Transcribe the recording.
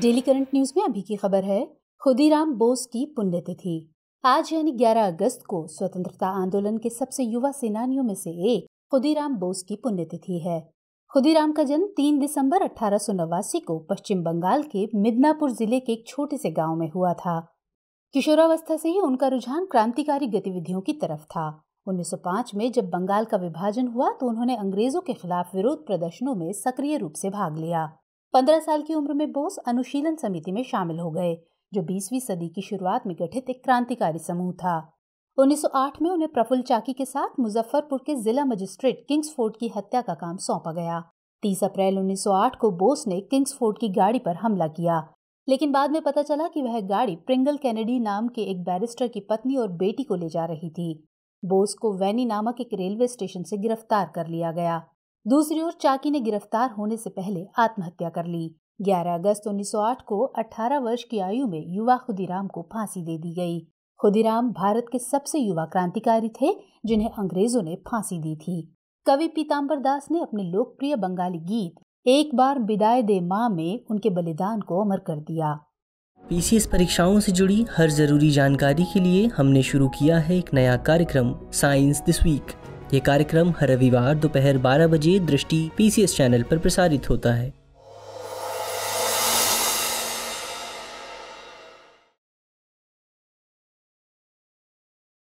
daily current news में अभी की खबर है खुदीराम बोस की पुण्यतिथि आज यानी 11 अगस्त को स्वतंत्रता आंदोलन के सबसे युवा सेनानियों में से एक खुदीराम बोस की पुण्यतिथि है खुदीराम का जन्म 3 दिसंबर अठारह को पश्चिम बंगाल के मिदनापुर जिले के एक छोटे से गांव में हुआ था किशोरावस्था से ही उनका रुझान क्रांतिकारी गतिविधियों की तरफ था 1905 में जब बंगाल का विभाजन हुआ तो उन्होंने अंग्रेजों के खिलाफ विरोध प्रदर्शनों में सक्रिय रूप से भाग लिया पंद्रह साल की उम्र में बोस अनुशीलन समिति में शामिल हो गए जो बीसवीं सदी की शुरुआत में गठित एक क्रांतिकारी समूह था 1908 में उन्हें प्रफुल्ल चाकी के साथ मुजफ्फरपुर के जिला मजिस्ट्रेट किंग्सफोर्ड की हत्या का काम सौंपा गया 30 अप्रैल 1908 को बोस ने किंग्सफोर्ड की गाड़ी पर हमला किया लेकिन बाद में पता चला कि वह गाड़ी प्रिंगल कैनेडी नाम के एक बैरिस्टर की पत्नी और बेटी को ले जा रही थी बोस को वैनी नामक एक रेलवे स्टेशन से गिरफ्तार कर लिया गया दूसरी ओर चाकी ने गिरफ्तार होने से पहले आत्महत्या कर ली 11 अगस्त 1908 को 18 वर्ष की आयु में युवा खुदीराम को फांसी दे दी गई खुदीराम भारत के सबसे युवा क्रांतिकारी थे जिन्हें अंग्रेजों ने फांसी दी थी कवि पीताम्बर दास ने अपने लोकप्रिय बंगाली गीत एक बार विदाई दे माँ में उनके बलिदान को अमर कर दिया पीसीएस परीक्षाओं से जुड़ी हर जरूरी जानकारी के लिए हमने शुरू किया है एक नया कार्यक्रम साइंस दिस वीक ये कार्यक्रम हर रविवार दोपहर बारह बजे दृष्टि पीसीएस चैनल पर प्रसारित होता है